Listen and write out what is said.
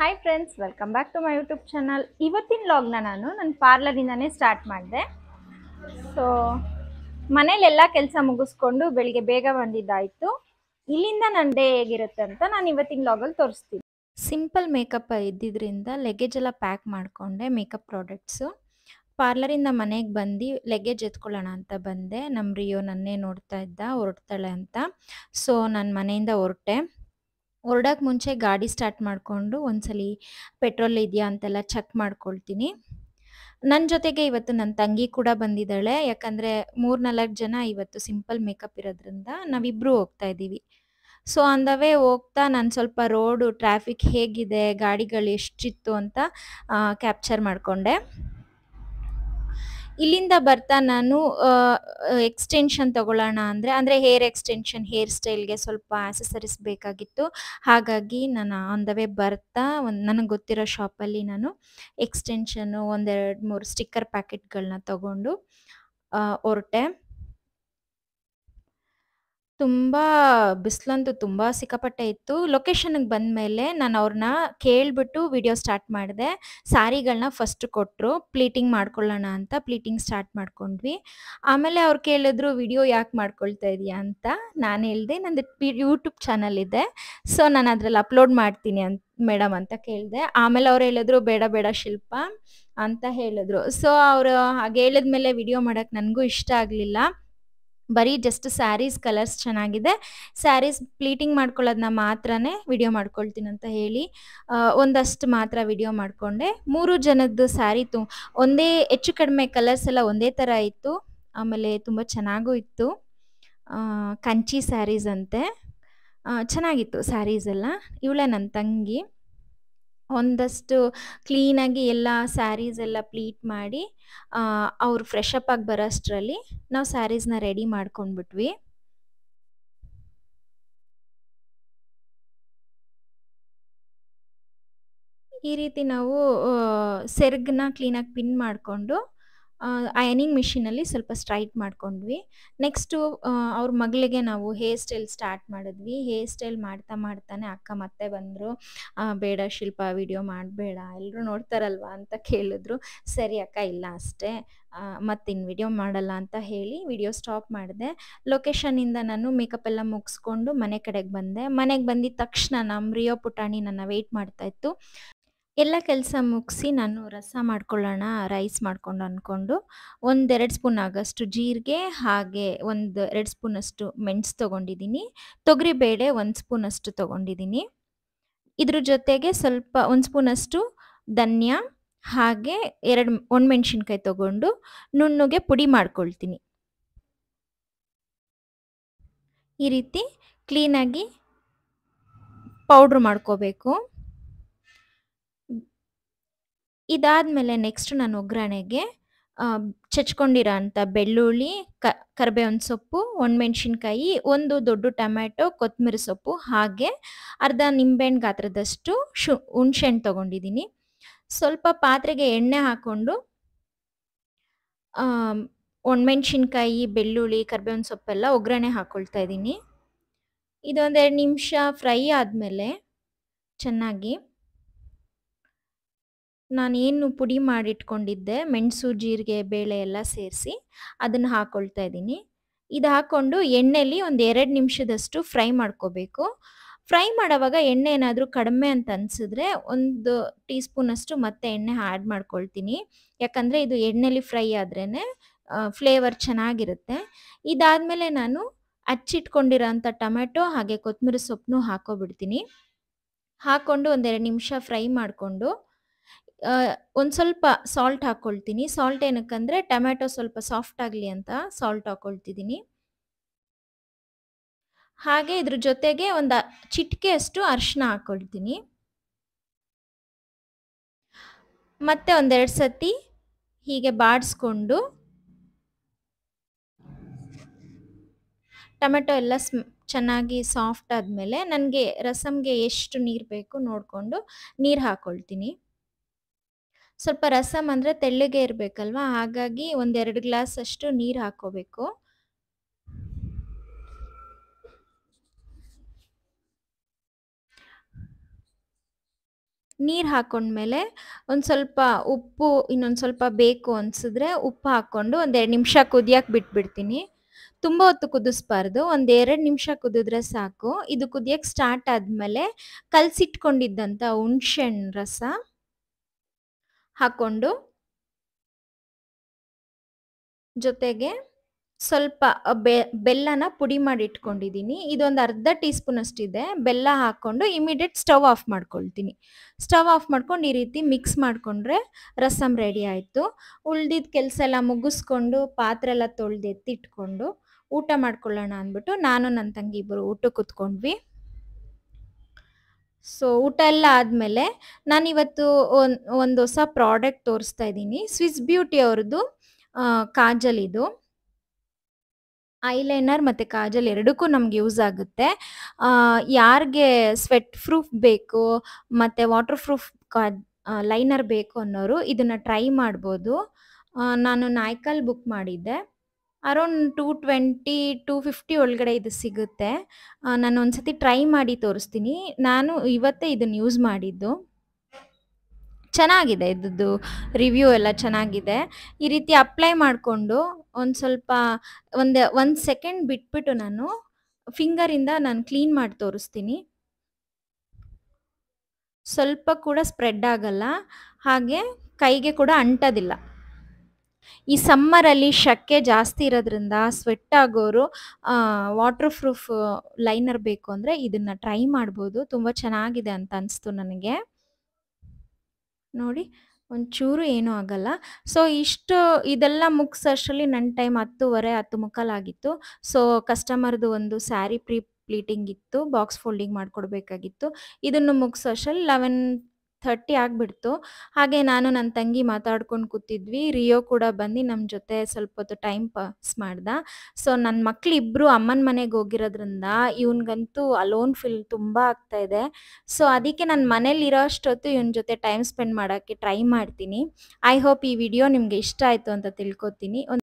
Hi friends welcome back to my YouTube channel ಇವತ್ತಿನ ಲಾಗ್ನ ನಾನು ನನ್ನ ಪಾರ್ಲರಿಂದನೇ ಸ್ಟಾರ್ಟ್ ಮಾಡಿದೆ ಸೊ ಮನೇಲೆಲ್ಲ ಕೆಲಸ ಮುಗಿಸ್ಕೊಂಡು ಬೆಳಿಗ್ಗೆ ಬೇಗ ಬಂದಿದ್ದಾಯಿತು ಇಲ್ಲಿಂದ ನನ್ನ ಡೇ ಹೇಗಿರುತ್ತೆ ಅಂತ ನಾನು ಇವತ್ತಿನ ಲಾಗಲ್ಲಿ ತೋರಿಸ್ತೀನಿ ಸಿಂಪಲ್ ಮೇಕಪ್ ಇದ್ದಿದ್ದರಿಂದ ಲಗೇಜ್ ಎಲ್ಲ ಪ್ಯಾಕ್ ಮಾಡಿಕೊಂಡೆ ಮೇಕಪ್ ಪ್ರಾಡಕ್ಟ್ಸು ಪಾರ್ಲರಿಂದ ಮನೆಗೆ ಬಂದು ಲಗೇಜ್ ಎತ್ಕೊಳ್ಳೋಣ ಅಂತ ಬಂದೆ ನಮ್ಮ ರಿಯೋ ನನ್ನೇ ನೋಡ್ತಾ ಇದ್ದ ಹೊರಡ್ತಾಳೆ ಅಂತ ಸೊ ನಾನು ಮನೆಯಿಂದ ಹೊರಟೆ ಹೊರಡಕ್ಕೆ ಮುಂಚೆ ಗಾಡಿ ಸ್ಟಾರ್ಟ್ ಮಾಡಿಕೊಂಡು ಒಂದ್ಸಲಿ ಪೆಟ್ರೋಲ್ ಇದೆಯಾ ಅಂತೆಲ್ಲ ಚೆಕ್ ಮಾಡ್ಕೊಳ್ತೀನಿ ನನ್ನ ಜೊತೆಗೆ ಇವತ್ತು ನನ್ನ ತಂಗಿ ಕೂಡ ಬಂದಿದ್ದಾಳೆ ಯಾಕಂದರೆ ನಾಲ್ಕು ಜನ ಇವತ್ತು ಸಿಂಪಲ್ ಮೇಕಪ್ ಇರೋದ್ರಿಂದ ನಾವಿಬ್ಬರು ಹೋಗ್ತಾ ಇದ್ದೀವಿ ಸೊ ಅಂದವೇ ಹೋಗ್ತಾ ನಾನು ಸ್ವಲ್ಪ ರೋಡು ಟ್ರಾಫಿಕ್ ಹೇಗಿದೆ ಗಾಡಿಗಳು ಎಷ್ಟಿತ್ತು ಅಂತ ಕ್ಯಾಪ್ಚರ್ ಮಾಡಿಕೊಂಡೆ ಇಲ್ಲಿಂದ ಬರ್ತಾ ನಾನು ಎಕ್ಸ್ಟೆನ್ಷನ್ ತಗೊಳ್ಳೋಣ ಅಂದರೆ ಅಂದರೆ ಹೇರ್ ಎಕ್ಸ್ಟೆನ್ಷನ್ ಹೇರ್ ಸ್ಟೈಲ್ಗೆ ಸ್ವಲ್ಪ ಆಸೆಸರೀಸ್ ಬೇಕಾಗಿತ್ತು ಹಾಗಾಗಿ ನಾನು ಆನ್ ದ ವೇ ಬರ್ತಾ ಒಂದು ನನಗೆ ಗೊತ್ತಿರೋ ಶಾಪಲ್ಲಿ ನಾನು ಎಕ್ಸ್ಟೆನ್ಷನ್ನು ಒಂದೆರಡು ಮೂರು ಸ್ಟಿಕ್ಕರ್ ಪ್ಯಾಕೆಟ್ಗಳನ್ನ ತಗೊಂಡು ಹೊರಟೆ ತುಂಬಾ ಬಿಸಿಲಂತೂ ತುಂಬಾ ಸಿಕ್ಕಾಪಟ್ಟೆ ಇತ್ತು. ಬಂದ ಮೇಲೆ ನಾನು ಅವ್ರನ್ನ ಕೇಳಿಬಿಟ್ಟು ವಿಡಿಯೋ ಸ್ಟಾರ್ಟ್ ಮಾಡಿದೆ. ಸ್ಯಾರಿಗಳನ್ನ ಫಸ್ಟ್ ಕೊಟ್ಟರು ಪ್ಲೀಟಿಂಗ್ ಮಾಡ್ಕೊಳ್ಳೋಣ ಅಂತ ಪ್ಲೀಟಿಂಗ್ ಸ್ಟಾರ್ಟ್ ಮಾಡ್ಕೊಂಡ್ವಿ. ಆಮೇಲೆ ಅವ್ರು ಕೇಳಿದ್ರು, "ವಿಡಿಯೋ ಯಾಕೆ ಮಾಡ್ಕೊಳ್ತಾ ಇದೆಯಾ ಅಂತ. ನಾನು ಹೇಳಿದೆ "ನಂದು ಯೂಟ್ಯೂಬ್ ಚಾನಲ್ ಇದೆ. ಸೊ ನಾನು ಅದರಲ್ಲಿ ಅಪ್ಲೋಡ್ ಮಾಡ್ತೀನಿ ಅಂತ ಮೇಡಮ್" ಅಂತ ಕೇಳಿದೆ ಆಮೇಲೆ ಅವ್ರು ಹೇಳಿದ್ರು, "ಬೇಡ ಬೇಡ ಶಿಲ್ಪ ಅಂತ ಹೇಳಿದ್ರು. ಸೊ ಅವರು ಹಾಗೆ ಹೇಳಿದ್ಮೇಲೆ ವಿಡಿಯೋ ಮಾಡೋಕೆ ನನಗೂ ಇಷ್ಟ ಆಗಲಿಲ್ಲ ಬರೀ ಜಸ್ಟ್ ಸ್ಯಾರೀಸ್ ಕಲರ್ಸ್ ಚೆನ್ನಾಗಿದೆ ಸ್ಯಾರೀಸ್ ಪ್ಲೀಟಿಂಗ್ ಮಾಡ್ಕೊಳ್ಳೋದನ್ನ ಮಾತ್ರನೇ ವಿಡಿಯೋ ಮಾಡ್ಕೊಳ್ತೀನಿ ಅಂತ ಹೇಳಿ ಒಂದಷ್ಟು ಮಾತ್ರ ವಿಡಿಯೋ ಮಾಡಿಕೊಂಡೆ ಮೂರು ಜನದ್ದು ಸ್ಯಾರಿ ತು ಒಂದೇ ಹೆಚ್ಚು ಕಡಿಮೆ ಕಲರ್ಸ್ ಎಲ್ಲ ಒಂದೇ ಥರ ಇತ್ತು ಆಮೇಲೆ ತುಂಬ ಚೆನ್ನಾಗೂ ಇತ್ತು ಕಂಚಿ ಸ್ಯಾರೀಸ್ ಅಂತೆ ಚೆನ್ನಾಗಿತ್ತು ಸ್ಯಾರೀಸ್ ಎಲ್ಲ ಇವಳೆ ನನ್ನ ತಂಗಿ ಒಂದಷ್ಟು ಕ್ಲೀನಾಗಿ ಎಲ್ಲ ಸ್ಯಾರೀಸ್ ಎಲ್ಲ ಪ್ಲೀಟ್ ಮಾಡಿ ಅವ್ರು ಫ್ರೆಶ್ ಅಪ್ ಆಗಿ ಬರೋ ಅಷ್ಟರಲ್ಲಿ ನಾವು ಸ್ಯಾರೀಸ್ನ ರೆಡಿ ಮಾಡ್ಕೊಂಡ್ಬಿಟ್ವಿ ಈ ರೀತಿ ನಾವು ಸೆರ್ಗ್ನ ಕ್ಲೀನಾಗಿ ಪಿನ್ ಮಾಡಿಕೊಂಡು ಐನಿಂಗ್ ಮಿಷಿನಲ್ಲಿ ಸ್ವಲ್ಪ ಸ್ಟ್ರೈಟ್ ಮಾಡ್ಕೊಂಡ್ವಿ ನೆಕ್ಸ್ಟು ಅವ್ರ ಮಗಳಿಗೆ ನಾವು ಹೇರ್ ಸ್ಟೈಲ್ ಸ್ಟಾರ್ಟ್ ಮಾಡಿದ್ವಿ ಹೇರ್ ಸ್ಟೈಲ್ ಮಾಡ್ತಾ ಮಾಡ್ತಾನೆ ಅಕ್ಕ ಮತ್ತೆ ಬಂದರು ಬೇಡ ಶಿಲ್ಪ ವಿಡಿಯೋ ಮಾಡಬೇಡ ಎಲ್ಲರೂ ನೋಡ್ತಾರಲ್ವ ಅಂತ ಕೇಳಿದ್ರು ಸರಿ ಅಕ್ಕ ಇಲ್ಲ ಅಷ್ಟೇ ಮತ್ತಿನ್ನು ವಿಡಿಯೋ ಮಾಡಲ್ಲ ಅಂತ ಹೇಳಿ ವಿಡಿಯೋ ಸ್ಟಾಪ್ ಮಾಡಿದೆ ಲೊಕೇಶನಿಂದ ನಾನು ಮೇಕಪ್ ಎಲ್ಲ ಮುಗಿಸ್ಕೊಂಡು ಮನೆ ಕಡೆಗೆ ಬಂದೆ ಮನೆಗೆ ಬಂದಿದ್ದ ತಕ್ಷಣ ನಮ್ಮ ರಿಯೋ ಪುಟಾಣಿ ನನ್ನ ವೆಯ್ಟ್ ಇತ್ತು ಎಲ್ಲ ಕೆಲಸ ಮುಗಿಸಿ ನಾನು ರಸ ಮಾಡ್ಕೊಳ್ಳೋಣ ರೈಸ್ ಮಾಡ್ಕೊಂಡು ಅಂದ್ಕೊಂಡು ಒಂದೆರಡು ಸ್ಪೂನ್ ಆಗೋಷ್ಟು ಜೀರಿಗೆ ಹಾಗೆ ಒಂದು ಎರಡು ಸ್ಪೂನಷ್ಟು ಮೆಣಸು ತೊಗೊಂಡಿದ್ದೀನಿ ತೊಗರಿಬೇಳೆ ಒಂದು ಸ್ಪೂನಷ್ಟು ತೊಗೊಂಡಿದ್ದೀನಿ ಇದ್ರ ಜೊತೆಗೆ ಸ್ವಲ್ಪ ಒಂದು ಸ್ಪೂನಷ್ಟು ಧನ್ಯ ಹಾಗೆ ಎರಡು ಒಣಮೆಣ್ಸಿನ್ಕಾಯಿ ತೊಗೊಂಡು ನುಣ್ಣಗೆ ಪುಡಿ ಮಾಡ್ಕೊಳ್ತೀನಿ ಈ ರೀತಿ ಕ್ಲೀನಾಗಿ ಪೌಡ್ರ್ ಮಾಡ್ಕೋಬೇಕು ಇದಾದ ಮೇಲೆ ನೆಕ್ಸ್ಟ್ ನಾನು ಒಗ್ಗರಣೆಗೆ ಚಚ್ಕೊಂಡಿರೋ ಅಂಥ ಬೆಳ್ಳುಳ್ಳಿ ಕ ಕರಿಬೇವಿನ ಸೊಪ್ಪು ಒಣಮೆಣ್ಸಿನ್ಕಾಯಿ ಒಂದು ದೊಡ್ಡ ಟೊಮ್ಯಾಟೊ ಕೊತ್ತಂಬರಿ ಸೊಪ್ಪು ಹಾಗೆ ಅರ್ಧ ನಿಂಬೆಹಣ್ಣು ಗಾತ್ರದಷ್ಟು ಶು ಹುಣ್ಸೆಹಣ್ಣು ತೊಗೊಂಡಿದ್ದೀನಿ ಸ್ವಲ್ಪ ಪಾತ್ರೆಗೆ ಎಣ್ಣೆ ಹಾಕ್ಕೊಂಡು ಒಣಮೆಣ್ಸಿನ್ಕಾಯಿ ಬೆಳ್ಳುಳ್ಳಿ ಕರಿಬೇವಿನ ಸೊಪ್ಪೆಲ್ಲ ಒಗ್ಗರಣೆ ಹಾಕ್ಕೊಳ್ತಾ ಇದ್ದೀನಿ ಇದೊಂದೆರಡು ನಿಮಿಷ ಫ್ರೈ ಆದಮೇಲೆ ಚೆನ್ನಾಗಿ ನಾನೇನು ಪುಡಿ ಮಾಡಿಟ್ಕೊಂಡಿದ್ದೆ ಮೆಣಸು ಜೀರಿಗೆ ಬೇಳೆ ಎಲ್ಲ ಸೇರಿಸಿ ಅದನ್ನು ಹಾಕ್ಕೊಳ್ತಾ ಇದ್ದೀನಿ ಇದು ಹಾಕ್ಕೊಂಡು ಎಣ್ಣೆಲಿ ಒಂದು ಎರಡು ನಿಮಿಷದಷ್ಟು ಫ್ರೈ ಮಾಡ್ಕೋಬೇಕು ಫ್ರೈ ಮಾಡೋವಾಗ ಎಣ್ಣೆ ಏನಾದರೂ ಕಡಿಮೆ ಅಂತ ಅನಿಸಿದ್ರೆ ಒಂದು ಟೀ ಸ್ಪೂನಷ್ಟು ಮತ್ತೆ ಎಣ್ಣೆ ಆ್ಯಡ್ ಮಾಡ್ಕೊಳ್ತೀನಿ ಯಾಕಂದರೆ ಇದು ಎಣ್ಣೆಲಿ ಫ್ರೈ ಆದ್ರೇ ಫ್ಲೇವರ್ ಚೆನ್ನಾಗಿರುತ್ತೆ ಇದಾದಮೇಲೆ ನಾನು ಹಚ್ಚಿಟ್ಕೊಂಡಿರೋಂಥ ಟೊಮೆಟೊ ಹಾಗೆ ಕೊತ್ತಂಬರಿ ಸೊಪ್ಪನ್ನು ಹಾಕೋಬಿಡ್ತೀನಿ ಹಾಕ್ಕೊಂಡು ಒಂದೆರಡು ನಿಮಿಷ ಫ್ರೈ ಮಾಡಿಕೊಂಡು ಒಂದು ಸ್ವಲ್ಪ ಸಾಲ್ಟ್ ಹಾಕ್ಕೊಳ್ತೀನಿ ಸಾಲ್ಟ್ ಏನಕ್ಕಂದರೆ ಟೊಮ್ಯಾಟೊ ಸ್ವಲ್ಪ ಸಾಫ್ಟ್ ಆಗಲಿ ಅಂತ ಸಾಲ್ಟ್ ಹಾಕ್ಕೊಳ್ತಿದ್ದೀನಿ ಹಾಗೆ ಇದ್ರ ಜೊತೆಗೆ ಒಂದು ಚಿಟಿಕೆಯಷ್ಟು ಅರ್ಶಿನ ಹಾಕ್ಕೊಳ್ತೀನಿ ಮತ್ತೆ ಒಂದೆರಡು ಸತಿ ಹೀಗೆ ಬಾಡಿಸ್ಕೊಂಡು ಟೊಮೆಟೊ ಎಲ್ಲ ಸ್ಮ್ ಚೆನ್ನಾಗಿ ಸಾಫ್ಟ್ ಆದಮೇಲೆ ನನಗೆ ರಸಮ್ಗೆ ಎಷ್ಟು ನೀರು ಬೇಕು ನೋಡಿಕೊಂಡು ನೀರು ಹಾಕ್ಕೊಳ್ತೀನಿ ಸ್ವಲ್ಪ ರಸಮ್ ಅಂದರೆ ತೆಳ್ಳಗೆ ಇರ್ಬೇಕಲ್ವಾ ಹಾಗಾಗಿ ಒಂದೆರಡು ಗ್ಲಾಸ್ ಅಷ್ಟು ನೀರು ಹಾಕೋಬೇಕು ನೀರು ಹಾಕೊಂಡ್ಮೇಲೆ ಒಂದು ಸ್ವಲ್ಪ ಉಪ್ಪು ಇನ್ನೊಂದು ಸ್ವಲ್ಪ ಬೇಕು ಅನಿಸಿದ್ರೆ ಉಪ್ಪು ಹಾಕ್ಕೊಂಡು ಒಂದೆರಡು ನಿಮಿಷ ಕುದಿಯಕ್ಕೆ ಬಿಟ್ಬಿಡ್ತೀನಿ ತುಂಬ ಹೊತ್ತು ಕುದಿಸ್ಬಾರ್ದು ಎರಡು ನಿಮಿಷ ಕುದಿದ್ರೆ ಸಾಕು ಇದು ಕುದಿಯಕ್ಕೆ ಸ್ಟಾರ್ಟ್ ಆದಮೇಲೆ ಕಲಸಿಟ್ಕೊಂಡಿದ್ದಂಥ ಹುಣ್ಸೆಹಣ್ಣು ರಸ ಹಾಕ್ಕೊಂಡು ಜೊತೆಗೆ ಸ್ವಲ್ಪ ಬೆ ಬೆಲ್ಲನ ಪುಡಿ ಮಾಡಿ ಇಟ್ಕೊಂಡಿದ್ದೀನಿ ಇದೊಂದು ಅರ್ಧ ಟೀ ಸ್ಪೂನ್ ಅಷ್ಟಿದೆ ಬೆಲ್ಲ ಹಾಕ್ಕೊಂಡು ಇಮಿಡಿಯೇಟ್ ಸ್ಟವ್ ಆಫ್ ಮಾಡ್ಕೊಳ್ತೀನಿ ಸ್ಟವ್ ಆಫ್ ಮಾಡ್ಕೊಂಡು ಈ ರೀತಿ ಮಿಕ್ಸ್ ಮಾಡಿಕೊಂಡ್ರೆ ರಸಮ್ ರೆಡಿ ಆಯಿತು ಉಳ್ದಿದ್ದ ಕೆಲಸ ಎಲ್ಲ ಮುಗಿಸ್ಕೊಂಡು ಪಾತ್ರೆ ಎಲ್ಲ ತೊಳೆದು ಎತ್ತಿಟ್ಕೊಂಡು ಊಟ ಮಾಡ್ಕೊಳ್ಳೋಣ ಅಂದ್ಬಿಟ್ಟು ನಾನು ನನ್ನ ತಂಗಿ ಇಬ್ಬರು ಊಟ ಕೂತ್ಕೊಂಡ್ವಿ ಸೊ ಊಟ ಎಲ್ಲ ಆದಮೇಲೆ ನಾನಿವತ್ತು ಒಂದು ಹೊಸ ಪ್ರಾಡಕ್ಟ್ ತೋರಿಸ್ತಾ ಇದ್ದೀನಿ ಸ್ವಿಸ್ ಬ್ಯೂಟಿ ಅವ್ರದ್ದು ಕಾಜಲ್ ಇದು ಐಲೈನರ್ ಮತ್ತು ಕಾಜಲ್ ಎರಡಕ್ಕೂ ನಮ್ಗೆ ಯೂಸ್ ಆಗುತ್ತೆ ಯಾರಿಗೆ ಸ್ವೆಟ್ ಪ್ರೂಫ್ ಬೇಕು ಮತ್ತು ವಾಟರ್ ಪ್ರೂಫ್ ಕಾ ಲೈನರ್ ಬೇಕು ಅನ್ನೋರು ಇದನ್ನು ಟ್ರೈ ಮಾಡ್ಬೋದು ನಾನು ನಾಯ್ಕಲ್ ಬುಕ್ ಮಾಡಿದ್ದೆ around two twenty two fifty ಒಳಗಡೆ ಇದು ಸಿಗುತ್ತೆ ನಾನು ಒಂದ್ಸತಿ ಟ್ರೈ ಮಾಡಿ ತೋರಿಸ್ತೀನಿ ನಾನು ಇವತ್ತೇ ಇದನ್ನು ಯೂಸ್ ಮಾಡಿದ್ದು ಚೆನ್ನಾಗಿದೆ ಇದ್ದು ರಿವ್ಯೂ ಎಲ್ಲ ಚೆನ್ನಾಗಿದೆ ಈ ರೀತಿ ಅಪ್ಲೈ ಮಾಡಿಕೊಂಡು ಒಂದು ಸ್ವಲ್ಪ ಒಂದು ಒಂದು ಸೆಕೆಂಡ್ ಬಿಟ್ಬಿಟ್ಟು ನಾನು ಫಿಂಗರಿಂದ ನಾನು ಕ್ಲೀನ್ ಮಾಡಿ ತೋರಿಸ್ತೀನಿ ಸ್ವಲ್ಪ ಕೂಡ ಸ್ಪ್ರೆಡ್ ಆಗಲ್ಲ ಹಾಗೆ ಕೈಗೆ ಕೂಡ ಅಂಟೋದಿಲ್ಲ ಈ ಸಮ್ಮರಲ್ಲಿ ಶಕ್ಕೆ ಜಾಸ್ತಿ ಇರೋದ್ರಿಂದ ಸ್ವೆಟ್ ಆಗೋರು ವಾಟರ್ ಪ್ರೂಫ್ ಲೈನರ್ ಬೇಕು ಅಂದರೆ ಇದನ್ನು ಟ್ರೈ ಮಾಡ್ಬೋದು ತುಂಬ ಚೆನ್ನಾಗಿದೆ ಅಂತ ಅನಿಸ್ತು ನನಗೆ ನೋಡಿ ಚೂರು ಏನೂ ಆಗಲ್ಲ ಸೊ ಇಷ್ಟು ಇದೆಲ್ಲ ಮುಗಿಸೋಷ್ಟರಲ್ಲಿ ನನ್ನ ಟೈಮ್ ಹತ್ತುವರೆ ಹತ್ತು ಮುಖಾಲಾಗಿತ್ತು ಸೊ ಕಸ್ಟಮರ್ದು ಒಂದು ಸ್ಯಾರಿ ಪ್ರೀ ಪ್ಲೀಟಿಂಗ್ ಇತ್ತು ಬಾಕ್ಸ್ ಫೋಲ್ಡಿಂಗ್ ಮಾಡಿಕೊಡ್ಬೇಕಾಗಿತ್ತು ಇದನ್ನು ಮುಗಿಸೋಷ್ಟರಲ್ಲಿ ಲೆವೆನ್ ಥರ್ಟಿ ಆಗಿಬಿಡ್ತು ಹಾಗೆ ನಾನು ನನ್ನ ತಂಗಿ ಮಾತಾಡ್ಕೊಂಡು ಕೂತಿದ್ವಿ ರಿಯೋ ಕೂಡ ಬಂದು ನಮ್ಮ ಜೊತೆ ಸ್ವಲ್ಪ ಹೊತ್ತು ಟೈಮ್ ಪಾಸ್ ಮಾಡ್ದ ಸೊ ನನ್ನ ಮಕ್ಕಳಿಬ್ಬರು ಅಮ್ಮನ ಮನೆಗೆ ಹೋಗಿರೋದ್ರಿಂದ ಇವನಿಗಂತೂ ಅಲೋನ್ ಫೀಲ್ ತುಂಬ ಆಗ್ತಾ ಇದೆ ಸೊ ಅದಕ್ಕೆ ನಾನು ಮನೇಲಿರೋ ಅಷ್ಟೊತ್ತು ಇವನ ಜೊತೆ ಟೈಮ್ ಸ್ಪೆಂಡ್ ಮಾಡೋಕ್ಕೆ ಟ್ರೈ ಮಾಡ್ತೀನಿ ಐ ಹೋಪ್ ಈ ವಿಡಿಯೋ ನಿಮಗೆ ಇಷ್ಟ ಆಯಿತು ಅಂತ ತಿಳ್ಕೊತೀನಿ